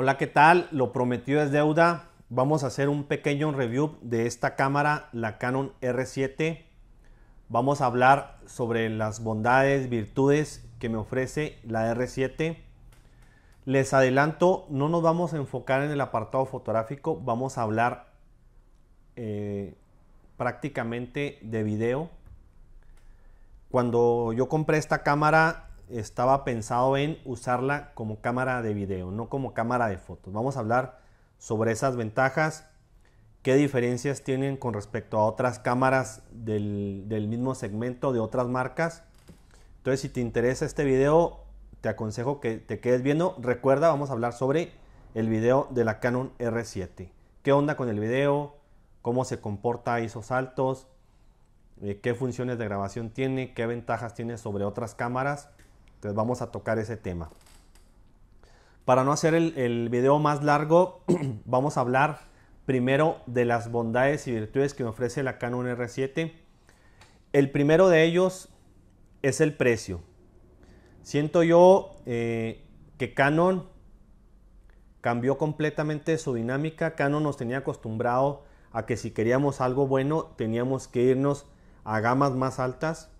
Hola, ¿qué tal? Lo prometido es deuda. Vamos a hacer un pequeño review de esta cámara, la Canon R7. Vamos a hablar sobre las bondades, virtudes que me ofrece la R7. Les adelanto, no nos vamos a enfocar en el apartado fotográfico, vamos a hablar eh, prácticamente de video. Cuando yo compré esta cámara estaba pensado en usarla como cámara de video, no como cámara de fotos. Vamos a hablar sobre esas ventajas, qué diferencias tienen con respecto a otras cámaras del, mismo segmento de otras marcas. Entonces, si te interesa este video, te aconsejo que te quedes viendo. Recuerda, vamos a hablar sobre el video de la Canon R7. ¿Qué onda con el video? ¿Cómo se comporta esos altos, eh, ¿Qué funciones de grabación tiene? ¿Qué ventajas tiene sobre otras cámaras? Entonces vamos a tocar ese tema. Para no hacer el, video más largo, vamos a hablar primero de las bondades y virtudes que me ofrece la Canon R7. El primero de ellos es el precio. Siento yo eh, que Canon cambió completamente su dinámica. Canon nos tenía acostumbrado a que si queríamos algo bueno teníamos que irnos a gamas más altas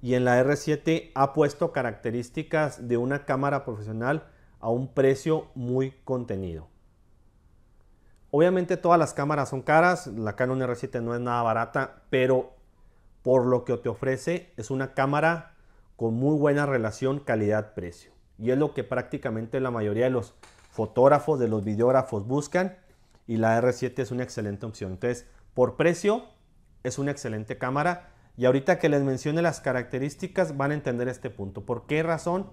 y en la R7 ha puesto características de una cámara profesional a un precio muy contenido. Obviamente todas las cámaras son caras, la Canon R7 no es nada barata, pero por lo que te ofrece es una cámara con muy buena relación calidad-precio. Y es lo que prácticamente la mayoría de los fotógrafos, de los videógrafos buscan y la R7 es una excelente opción. Entonces, por precio es una excelente cámara y ahorita que les mencione las características van a entender este punto. ¿Por qué razón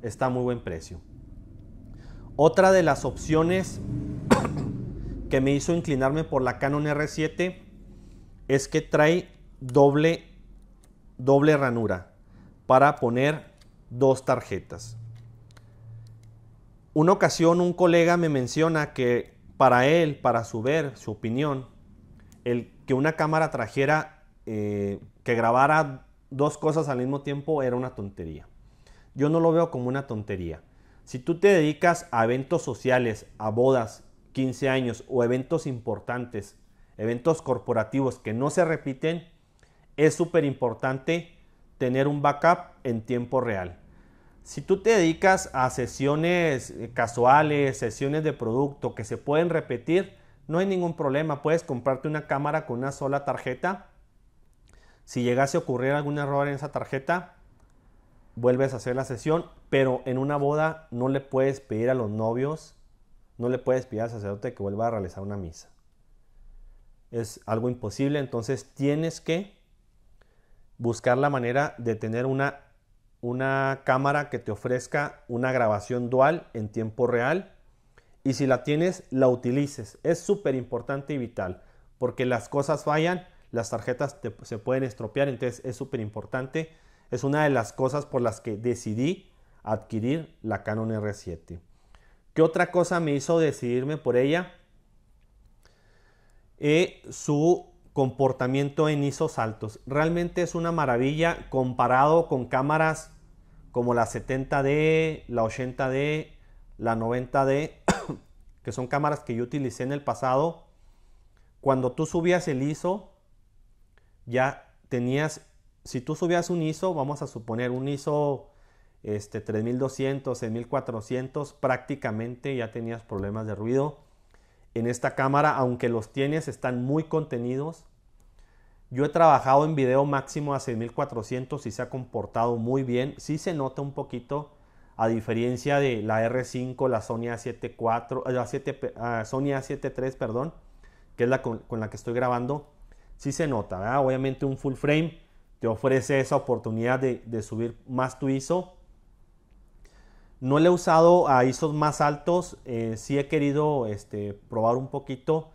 está muy buen precio? Otra de las opciones que me hizo inclinarme por la Canon R7 es que trae doble, doble ranura para poner dos tarjetas. Una ocasión un colega me menciona que para él, para su ver, su opinión, el que una cámara trajera eh, que grabara dos cosas al mismo tiempo era una tontería. Yo no lo veo como una tontería. Si tú te dedicas a eventos sociales, a bodas, 15 años o eventos importantes, eventos corporativos que no se repiten, es súper importante tener un backup en tiempo real. Si tú te dedicas a sesiones eh, casuales, sesiones de producto que se pueden repetir, no hay ningún problema. Puedes comprarte una cámara con una sola tarjeta si llegase a ocurrir algún error en esa tarjeta, vuelves a hacer la sesión, pero en una boda no le puedes pedir a los novios, no le puedes pedir al sacerdote que vuelva a realizar una misa. Es algo imposible, entonces tienes que buscar la manera de tener una, una cámara que te ofrezca una grabación dual en tiempo real y si la tienes, la utilices. Es súper importante y vital, porque las cosas fallan las tarjetas se pueden estropear, entonces es súper importante. Es una de las cosas por las que decidí adquirir la Canon R7. ¿Qué otra cosa me hizo decidirme por ella? y eh, su comportamiento en iso altos. Realmente es una maravilla comparado con cámaras como la 70D, la 80D, la 90D, que son cámaras que yo utilicé en el pasado. Cuando tú subías el ISO, ya tenías, si tú subías un ISO, vamos a suponer un ISO este, 3200, 6400, prácticamente ya tenías problemas de ruido. En esta cámara, aunque los tienes, están muy contenidos. Yo he trabajado en video máximo a 6400 y se ha comportado muy bien. Sí se nota un poquito, a diferencia de la R5, la Sony A7 eh, la ah, a perdón, que es la con la que estoy grabando sí se nota, ¿verdad? Obviamente un full frame te ofrece esa oportunidad de, subir más tu ISO. No le he usado a ISOs más altos, Si eh, sí he querido este, probar un poquito,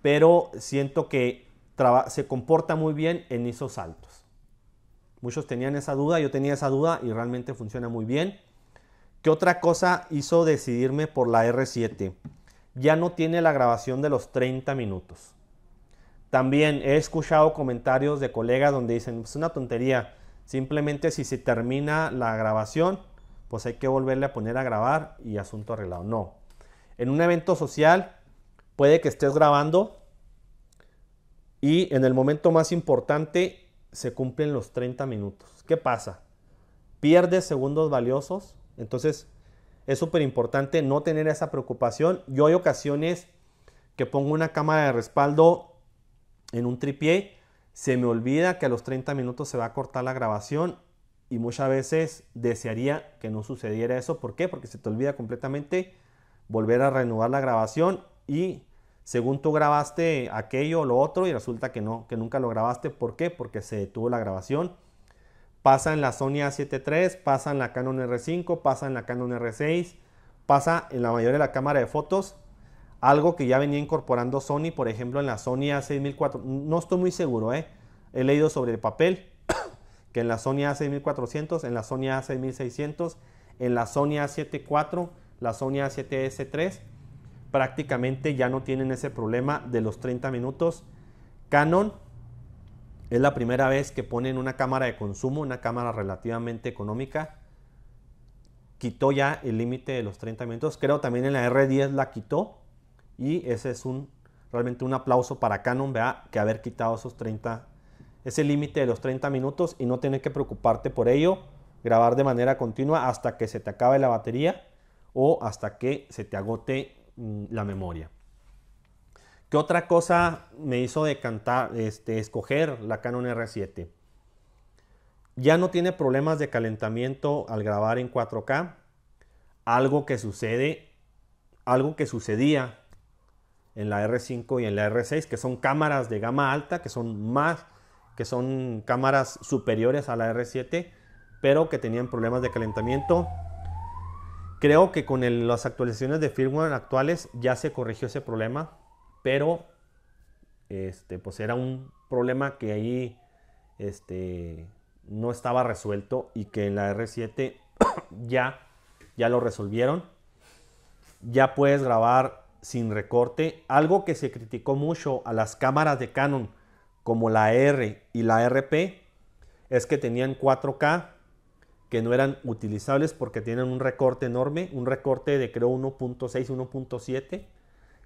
pero siento que se comporta muy bien en ISOs altos. Muchos tenían esa duda, yo tenía esa duda y realmente funciona muy bien. ¿Qué otra cosa hizo decidirme por la R7? Ya no tiene la grabación de los 30 minutos. También he escuchado comentarios de colegas donde dicen, es una tontería, simplemente si se termina la grabación, pues hay que volverle a poner a grabar y asunto arreglado. No. En un evento social puede que estés grabando y en el momento más importante se cumplen los 30 minutos. ¿Qué pasa? Pierdes segundos valiosos, entonces es súper importante no tener esa preocupación. Yo hay ocasiones que pongo una cámara de respaldo en un tripié, se me olvida que a los 30 minutos se va a cortar la grabación y muchas veces desearía que no sucediera eso. ¿Por qué? Porque se te olvida completamente volver a renovar la grabación y según tú grabaste aquello o lo otro y resulta que no, que nunca lo grabaste. ¿Por qué? Porque se detuvo la grabación. Pasa en la Sony A7 III, pasa en la Canon R5, pasa en la Canon R6, pasa en la mayoría de la cámara de fotos algo que ya venía incorporando Sony, por ejemplo, en la Sony A6400, no estoy muy seguro, ¿eh? he leído sobre el papel que en la Sony A6400, en la Sony A6600, en la Sony A74, la Sony A7S3, prácticamente ya no tienen ese problema de los 30 minutos. Canon es la primera vez que ponen una cámara de consumo, una cámara relativamente económica. Quitó ya el límite de los 30 minutos. Creo también en la R10 la quitó y ese es un, realmente un aplauso para Canon, vea, que haber quitado esos 30, ese límite de los 30 minutos y no tener que preocuparte por ello, grabar de manera continua hasta que se te acabe la batería o hasta que se te agote mm, la memoria. ¿Qué otra cosa me hizo decantar, este, escoger la Canon R7? Ya no tiene problemas de calentamiento al grabar en 4K, algo que sucede, algo que sucedía en la R5 y en la R6, que son cámaras de gama alta, que son más, que son cámaras superiores a la R7, pero que tenían problemas de calentamiento. Creo que con las actualizaciones de firmware actuales ya se corrigió ese problema, pero este, pues era un problema que ahí este, no estaba resuelto y que en la R7 ya, ya lo resolvieron. Ya puedes grabar sin recorte, algo que se criticó mucho a las cámaras de Canon como la R y la RP es que tenían 4K que no eran utilizables porque tienen un recorte enorme, un recorte de creo 1.6, 1.7,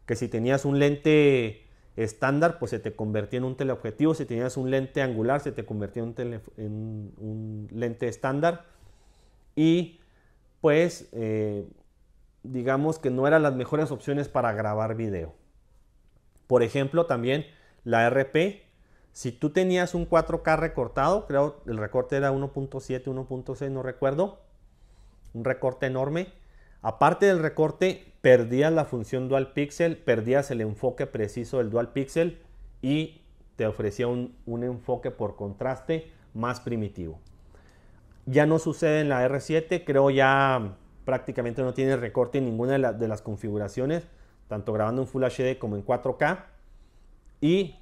que si tenías un lente estándar pues se te convertía en un teleobjetivo, si tenías un lente angular se te convertía en un, lente estándar y pues eh, digamos que no eran las mejores opciones para grabar video. Por ejemplo, también la RP. Si tú tenías un 4K recortado, creo el recorte era 1.7, 1.6, no recuerdo. Un recorte enorme. Aparte del recorte, perdías la función dual pixel, perdías el enfoque preciso del dual pixel y te ofrecía un, un enfoque por contraste más primitivo. Ya no sucede en la R7, creo ya prácticamente no tiene recorte en ninguna de, las configuraciones, tanto grabando en Full HD como en 4K. Y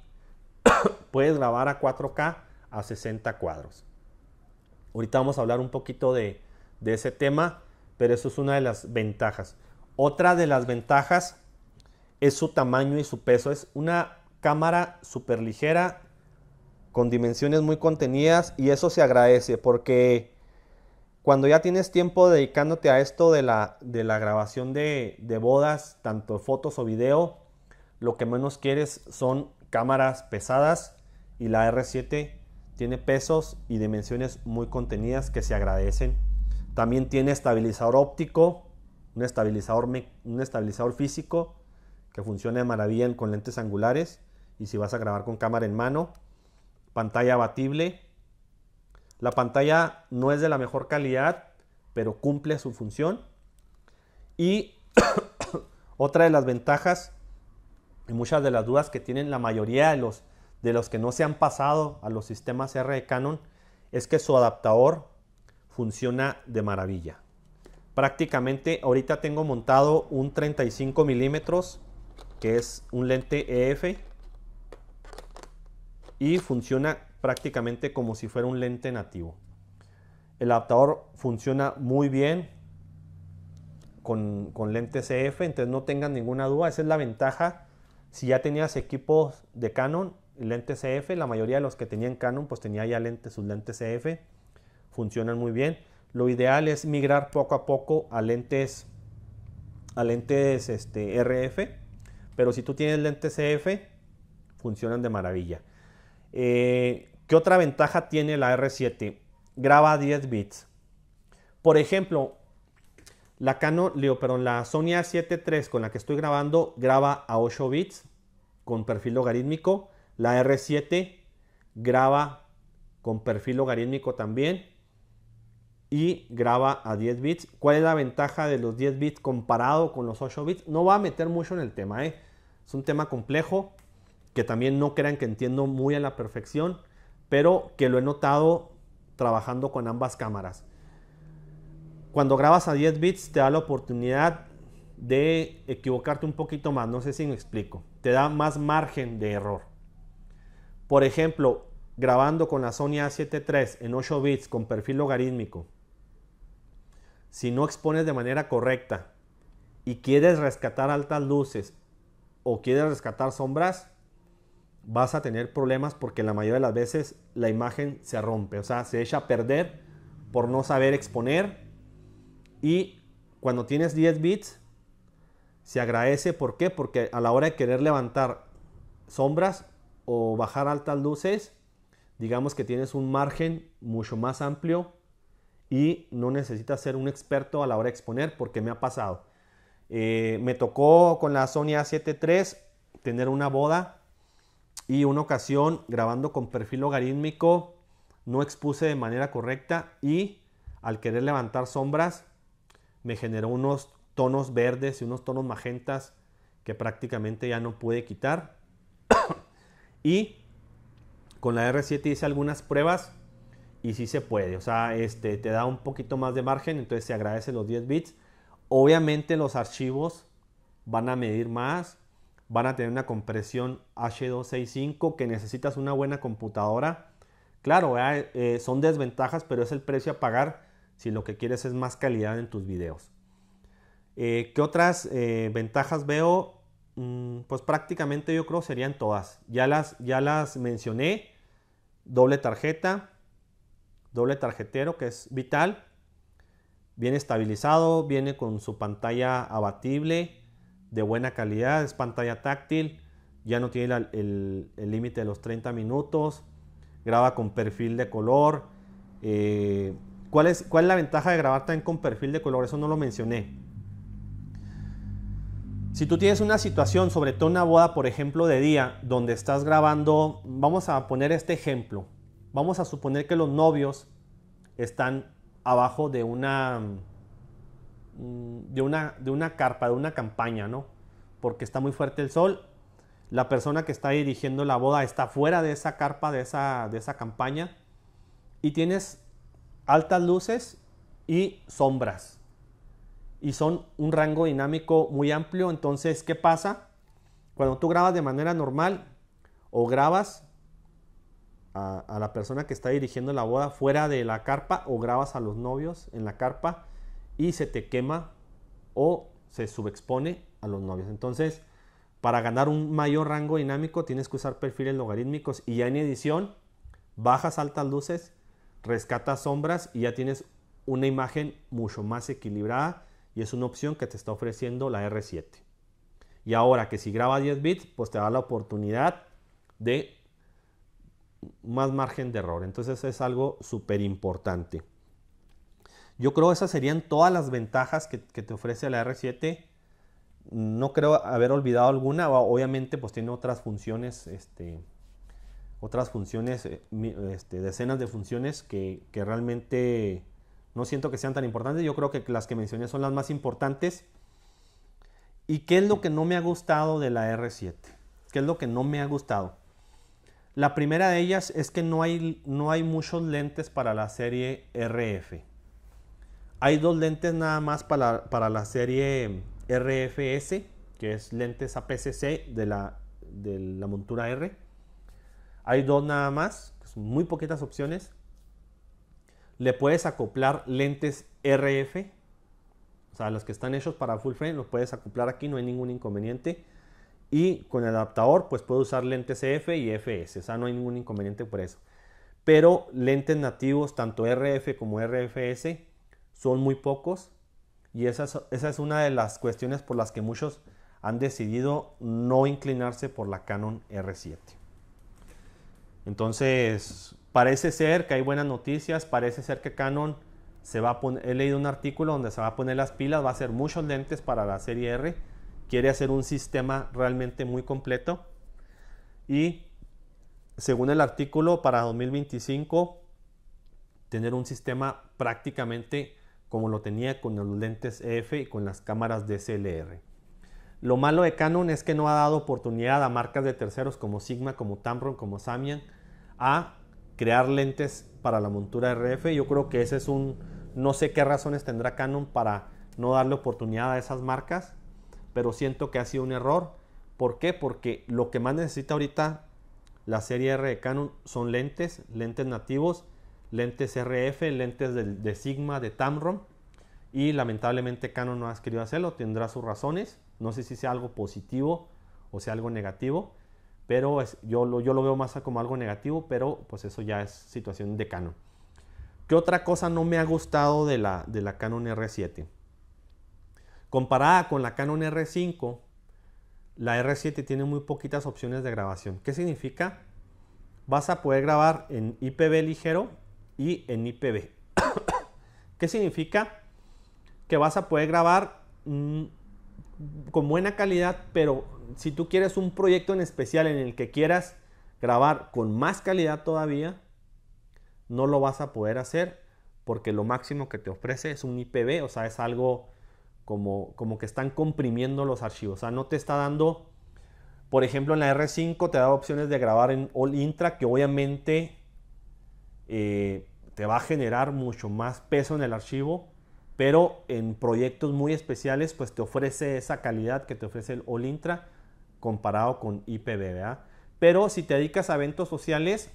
puedes grabar a 4K a 60 cuadros. Ahorita vamos a hablar un poquito de, de ese tema, pero eso es una de las ventajas. Otra de las ventajas es su tamaño y su peso. Es una cámara súper ligera, con dimensiones muy contenidas, y eso se agradece porque cuando ya tienes tiempo dedicándote a esto de la, grabación de, bodas, tanto fotos o video, lo que menos quieres son cámaras pesadas y la R7 tiene pesos y dimensiones muy contenidas que se agradecen. También tiene estabilizador óptico, un estabilizador, un estabilizador físico que funciona de maravilla con lentes angulares y si vas a grabar con cámara en mano, pantalla abatible la pantalla no es de la mejor calidad, pero cumple su función. Y otra de las ventajas y muchas de las dudas que tienen la mayoría de los, de los que no se han pasado a los sistemas R de Canon es que su adaptador funciona de maravilla. Prácticamente ahorita tengo montado un 35 milímetros que es un lente EF y funciona prácticamente como si fuera un lente nativo. El adaptador funciona muy bien con, con lente CF, entonces no tengan ninguna duda, esa es la ventaja. Si ya tenías equipos de Canon, lente CF, la mayoría de los que tenían Canon pues tenía ya lentes, sus lentes CF, funcionan muy bien. Lo ideal es migrar poco a poco a lentes, a lentes este, RF, pero si tú tienes lentes CF, funcionan de maravilla. Eh, ¿Qué otra ventaja tiene la R7? Graba a 10 bits. Por ejemplo, la, Canon, Leo, la Sony A7 III con la que estoy grabando graba a 8 bits con perfil logarítmico. La R7 graba con perfil logarítmico también y graba a 10 bits. ¿Cuál es la ventaja de los 10 bits comparado con los 8 bits? No va a meter mucho en el tema, ¿eh? es un tema complejo que también no crean que entiendo muy a la perfección pero que lo he notado trabajando con ambas cámaras. Cuando grabas a 10 bits te da la oportunidad de equivocarte un poquito más, no sé si me explico, te da más margen de error. Por ejemplo, grabando con la Sony A7 III en 8 bits con perfil logarítmico, si no expones de manera correcta y quieres rescatar altas luces o quieres rescatar sombras, vas a tener problemas porque la mayoría de las veces la imagen se rompe, o sea, se echa a perder por no saber exponer y cuando tienes 10 bits se agradece, ¿por qué? Porque a la hora de querer levantar sombras o bajar altas luces, digamos que tienes un margen mucho más amplio y no necesitas ser un experto a la hora de exponer porque me ha pasado. Eh, me tocó con la Sony A7 III tener una boda y una ocasión grabando con perfil logarítmico no expuse de manera correcta y al querer levantar sombras me generó unos tonos verdes y unos tonos magentas que prácticamente ya no pude quitar. y con la R7 hice algunas pruebas y sí se puede. O sea, este, te da un poquito más de margen, entonces se agradece los 10 bits. Obviamente los archivos van a medir más, van a tener una compresión H265 que necesitas una buena computadora. Claro, eh, son desventajas, pero es el precio a pagar si lo que quieres es más calidad en tus videos. Eh, ¿Qué otras eh, ventajas veo? Mm, pues prácticamente yo creo serían todas. Ya las, ya las mencioné. Doble tarjeta, doble tarjetero que es vital. Viene estabilizado, viene con su pantalla abatible de buena calidad, es pantalla táctil, ya no tiene el límite de los 30 minutos, graba con perfil de color. Eh, ¿cuál, es, ¿Cuál es la ventaja de grabar también con perfil de color? Eso no lo mencioné. Si tú tienes una situación, sobre todo una boda, por ejemplo, de día, donde estás grabando, vamos a poner este ejemplo. Vamos a suponer que los novios están abajo de una Mm, de una, de una carpa, de una campaña, ¿no? Porque está muy fuerte el sol. La persona que está dirigiendo la boda está fuera de esa carpa, de esa, campaña. Y tienes altas luces y sombras. Y son un rango dinámico muy amplio. Entonces, ¿qué pasa? Cuando tú grabas de manera normal o grabas a la persona que está dirigiendo la boda fuera de la carpa o grabas a los novios en la carpa, y se te quema o se subexpone a los novios. Entonces, para ganar un mayor rango dinámico tienes que usar perfiles logarítmicos y ya en edición bajas altas luces, rescatas sombras y ya tienes una imagen mucho más equilibrada y es una opción que te está ofreciendo la R7. Y ahora que si graba 10 bits, pues te da la oportunidad de más margen de error. Entonces es algo súper importante. Yo creo esas serían todas las ventajas que, te ofrece la R7. No creo haber olvidado alguna. Obviamente, pues tiene otras funciones, este, otras funciones, eh, este, decenas de funciones que, realmente no siento que sean tan importantes. Yo creo que las que mencioné son las más importantes. ¿Y qué es lo que no me ha gustado de la R7? ¿Qué es lo que no me ha gustado? La primera de ellas es que no hay, no hay muchos lentes para la serie RF. Hay dos lentes nada más para, la serie RFS, que es lentes APCC de la, de la montura R. Hay dos nada más, que son muy poquitas opciones. Le puedes acoplar lentes RF, o sea, los que están hechos para full frame los puedes acoplar aquí, no hay ningún inconveniente. Y con el adaptador, pues puedo usar lentes EF y FS, o sea, no hay ningún inconveniente por eso. Pero lentes nativos, tanto RF como RFS, son muy pocos y esa es, una de las cuestiones por las que muchos han decidido no inclinarse por la Canon R7. Entonces, parece ser que hay buenas noticias, parece ser que Canon se va a poner, he leído un artículo donde se va a poner las pilas, va a hacer muchos lentes para la serie R, quiere hacer un sistema realmente muy completo y según el artículo para 2025 tener un sistema prácticamente como lo tenía con los lentes EF y con las cámaras DSLR. Lo malo de Canon es que no ha dado oportunidad a marcas de terceros como Sigma, como Tamron, como Samyang a crear lentes para la montura RF. Yo creo que ese es un, no sé qué razones tendrá Canon para no darle oportunidad a esas marcas, pero siento que ha sido un error. ¿Por qué? Porque lo que más necesita ahorita la serie R de Canon son lentes, lentes nativos lentes RF, lentes de, Sigma, de Tamron. Y lamentablemente Canon no ha querido hacerlo, tendrá sus razones. No sé si sea algo positivo o sea algo negativo, pero yo, lo, yo lo veo más como algo negativo, pero pues eso ya es situación de Canon. ¿Qué otra cosa no me ha gustado de la, de la Canon R7? Comparada con la Canon R5, la R7 tiene muy poquitas opciones de grabación. ¿Qué significa? Vas a poder grabar en IPV ligero y en IPV. ¿Qué significa? Que vas a poder grabar mm, con buena calidad, pero si tú quieres un proyecto en especial en el que quieras grabar con más calidad todavía, no lo vas a poder hacer porque lo máximo que te ofrece es un IPV, o sea, es algo como, como que están comprimiendo los archivos, o sea, no te está dando, por ejemplo, en la R5 te da opciones de grabar en All Intra, que obviamente eh, te va a generar mucho más peso en el archivo, pero en proyectos muy especiales, pues te ofrece esa calidad que te ofrece el Olintra comparado con IPBBA. Pero si te dedicas a eventos sociales,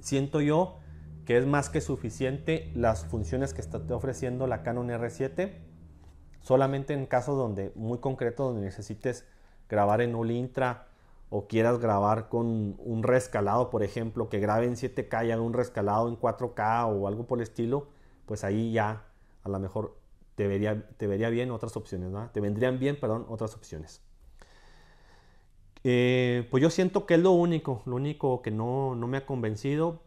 siento yo que es más que suficiente las funciones que está ofreciendo la Canon R7, solamente en casos donde muy concreto donde necesites grabar en Olintra o quieras grabar con un rescalado, por ejemplo, que grabe en 7K y haga un rescalado en 4K o algo por el estilo, pues ahí ya a lo mejor te vería, te vería bien otras opciones, ¿no? Te vendrían bien, perdón, otras opciones. Eh, pues yo siento que es lo único, lo único que no, me ha convencido,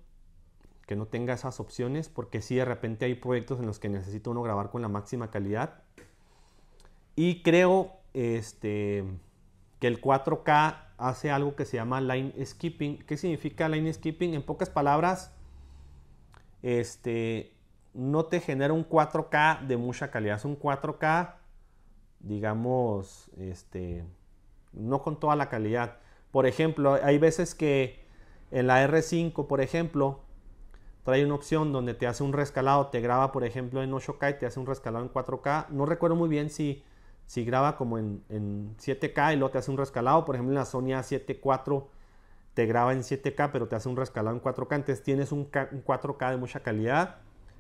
que no tenga esas opciones, porque si sí, de repente hay proyectos en los que necesita uno grabar con la máxima calidad. Y creo este, que el 4K hace algo que se llama line skipping. ¿Qué significa line skipping? En pocas palabras, este, no te genera un 4K de mucha calidad. Es un 4K, digamos, este, no con toda la calidad. Por ejemplo, hay veces que en la R5, por ejemplo, trae una opción donde te hace un rescalado, te graba, por ejemplo, en 8K y te hace un rescalado en 4K. No recuerdo muy bien si si graba como en, 7K y luego te hace un rescalado, por ejemplo en la Sony A7 te graba en 7K pero te hace un rescalado en 4K, entonces tienes un, 4K de mucha calidad,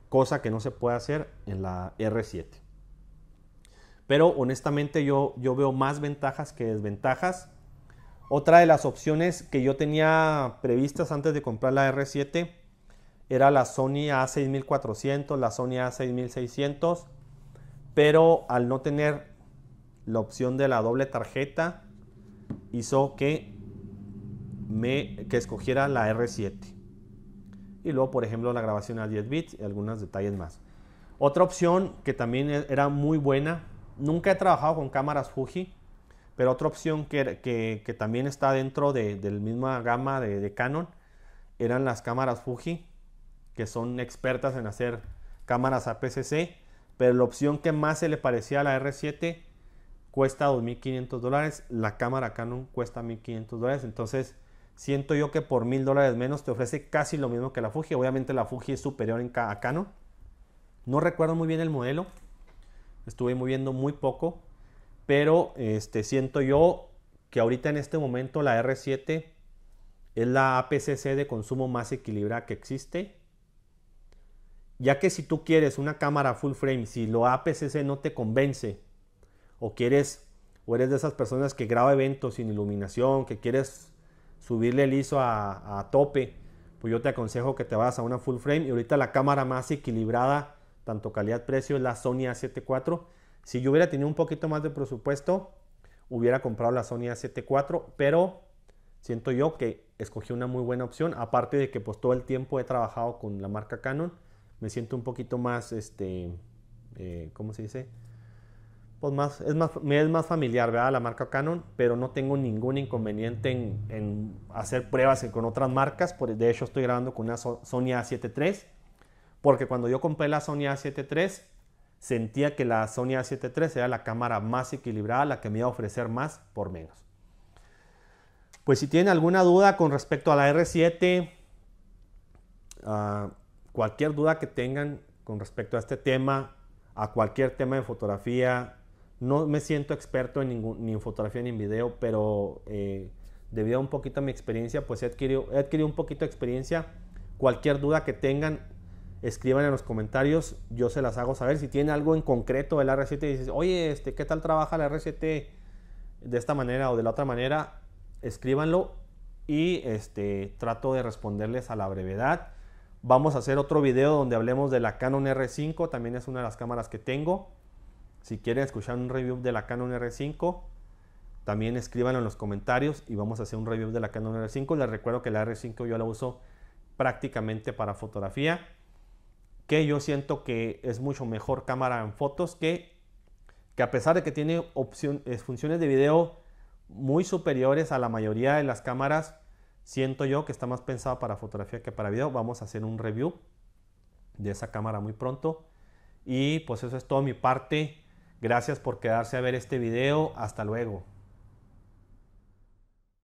cosa que no se puede hacer en la R7. Pero honestamente yo, yo veo más ventajas que desventajas. Otra de las opciones que yo tenía previstas antes de comprar la R7 era la Sony A6400, la Sony A6600, pero al no tener la opción de la doble tarjeta hizo que me que escogiera la R7. Y luego, por ejemplo, la grabación a 10 bits y algunos detalles más. Otra opción que también e, era muy buena, nunca he trabajado con cámaras Fuji, pero otra opción que, er, también está dentro de, la misma gama de, de Canon eran las cámaras Fuji, que son expertas en hacer cámaras APS-C, pero la opción que más se le parecía a la R7 cuesta 2.500 dólares, la cámara Canon cuesta 1.500 dólares, entonces siento yo que por 1.000 dólares menos te ofrece casi lo mismo que la Fuji, obviamente la Fuji es superior en a Canon, no recuerdo muy bien el modelo, estuve moviendo muy poco, pero este, siento yo que ahorita en este momento la R7 es la APCC de consumo más equilibrada que existe. Ya que si tú quieres una cámara full frame, si lo APCC no te convence o quieres o eres de esas personas que graba eventos sin iluminación, que quieres subirle el ISO a, tope, pues yo te aconsejo que te vayas a una full frame. Y ahorita la cámara más equilibrada, tanto calidad-precio, es la Sony A7 Si yo hubiera tenido un poquito más de presupuesto, hubiera comprado la Sony A7 pero siento yo que escogí una muy buena opción. Aparte de que pues todo el tiempo he trabajado con la marca Canon, me siento un poquito más, este, eh, ¿cómo se dice? pues más, es más, me es más familiar, ¿verdad? La marca Canon, pero no tengo ningún inconveniente en, hacer pruebas con otras marcas. de hecho, estoy grabando con una Sony A7 III, porque cuando yo compré la Sony A7 III, sentía que la Sony A7 III era la cámara más equilibrada, la que me iba a ofrecer más por menos. Pues si tienen alguna duda con respecto a la R7, ah, cualquier duda que tengan con respecto a este tema, a cualquier tema de fotografía, no me siento experto en ni en fotografía ni en video, pero eh, debido a un poquito a mi experiencia, pues he adquirido, adquirido un poquito de experiencia. Cualquier duda que tengan, escriban en los comentarios, yo se las hago saber. Si tienen algo en concreto del R7 y dices, oye, este, ¿qué tal trabaja el R7 de esta manera o de la otra manera? Escríbanlo y este, trato de responderles a la brevedad. Vamos a hacer otro video donde hablemos de la Canon R5, también es una de las cámaras que tengo. Si quieren escuchar un review de la Canon R5, también escriban en los comentarios y vamos a hacer un review de la Canon R5. Les recuerdo que la R5 yo la uso prácticamente para fotografía, que yo siento que es mucho mejor cámara en fotos que, que a pesar de que tiene eh, funciones de video muy superiores a la mayoría de las cámaras, siento yo que está más pensada para fotografía que para video. Vamos a hacer un review de esa cámara muy pronto. Y pues eso es todo mi parte. Gracias por quedarse a ver este video. Hasta luego.